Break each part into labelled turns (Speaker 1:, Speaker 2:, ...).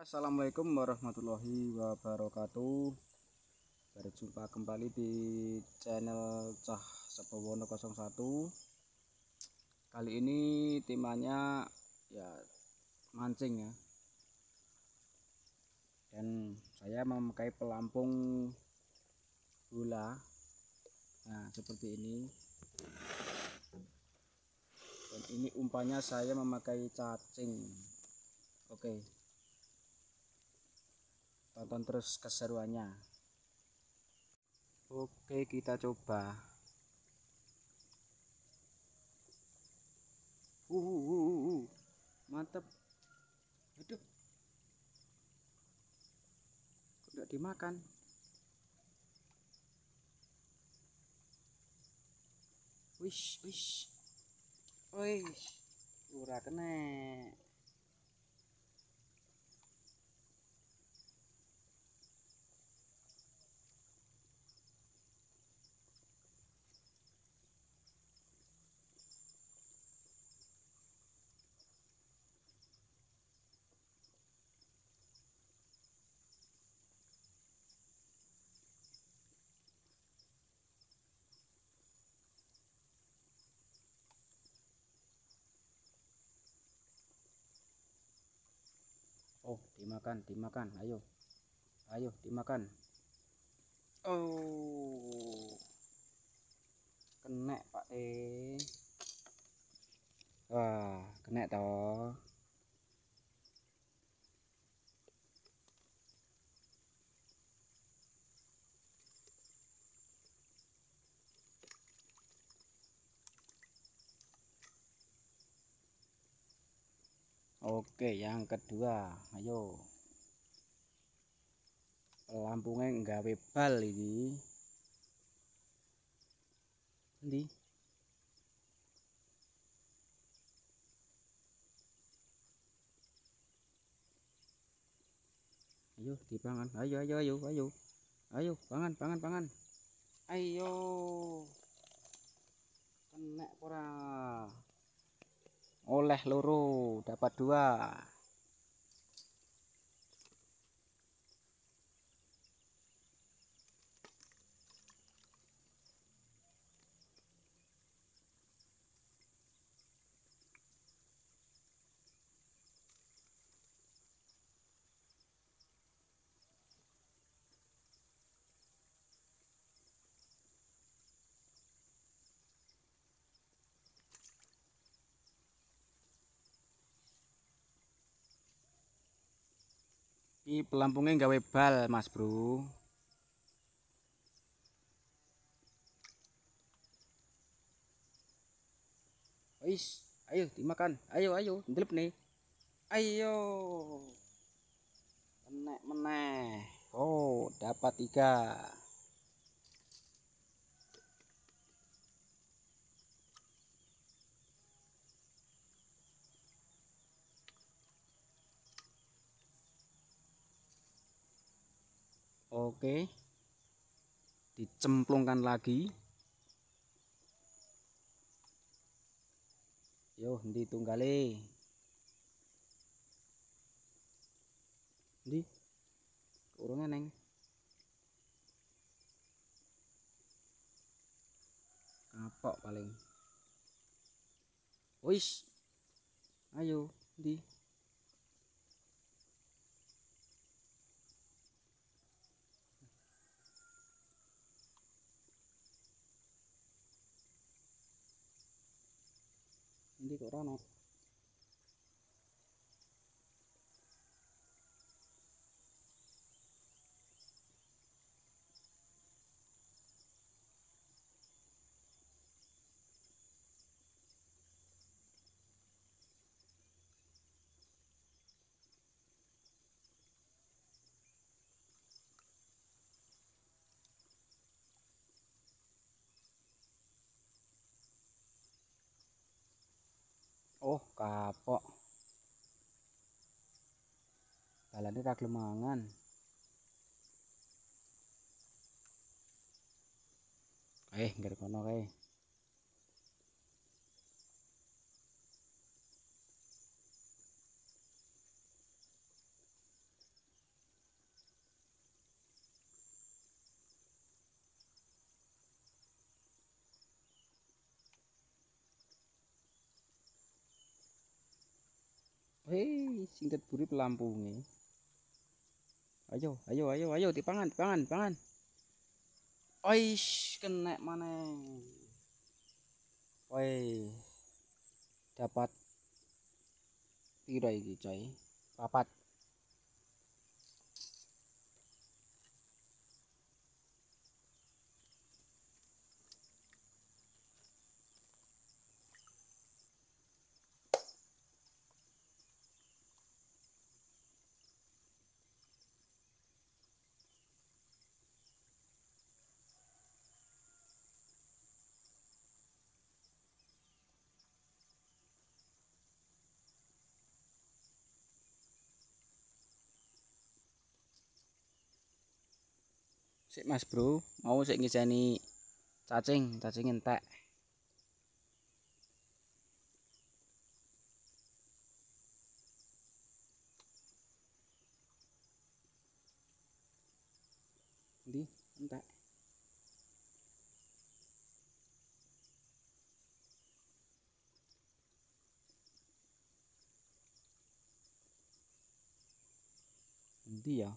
Speaker 1: Assalamualaikum warahmatullahi wabarakatuh Berjumpa kembali di channel Cah Sepowono 01 Kali ini timahnya ya mancing ya Dan saya memakai pelampung gula Nah seperti ini Dan ini umpanya saya memakai cacing Oke okay tonton terus keseruannya oke kita coba uh, uh, uh, uh. uh. mantep aduh tidak dimakan wish wish wish ura kena oh dimakan dimakan ayo ayo dimakan oh kena pak eh wah kena toh Oke, yang kedua, ayo. lampunya nggawe bal ini. Ini. Ayo dipangan. Ayo ayo ayo ayo. Ayo pangan pangan pangan. Ayo. Kena kurang oleh loro dapat dua Ini pelampungnya nggak webal mas bro Wis, ayo dimakan ayo ayo ngelip nih ayo menek menek oh dapat ikan Oke. Dicemplungkan lagi. Yo, henti tunggale. Di urungnya neng. Kapok paling. Wis. Ayo, di hindi ko rano kapok balane ra gelem mangan kae eh, ngger kono kae Hei, singkat buri pelampungi. Ayo, ayo, ayo, ayo, dipangan, dipangan, dipangan. Oish, kena mana? Woi, dapat tiga lagi, coy. Papat. Sik Mas Bro, mau sik ngejani cacing, cacing entek. Ndi entek. Ndi ya?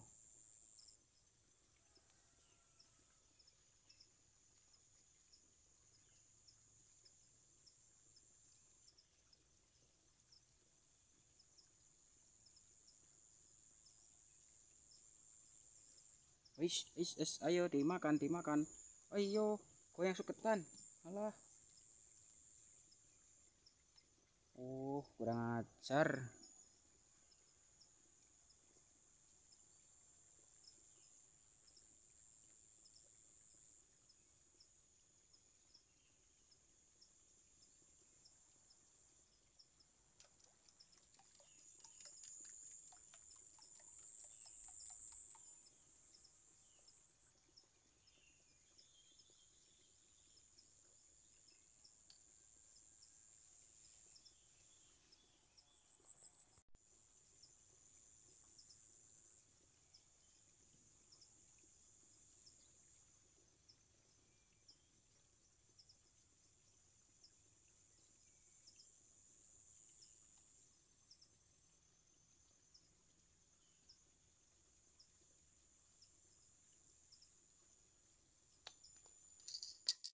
Speaker 1: Wis, wis, wis, ayo dimakan, dimakan. Ayo, yang suketan. Alah. Oh, kurang ajar.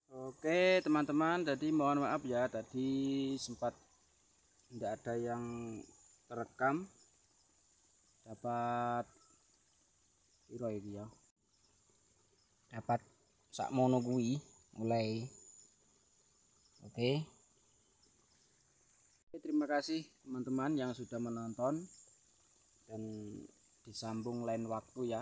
Speaker 1: Oke teman-teman tadi mohon maaf ya tadi sempat tidak ada yang terekam dapat piro ya dapat sak monogui mulai mulai oke terima kasih teman-teman yang sudah menonton dan disambung lain waktu ya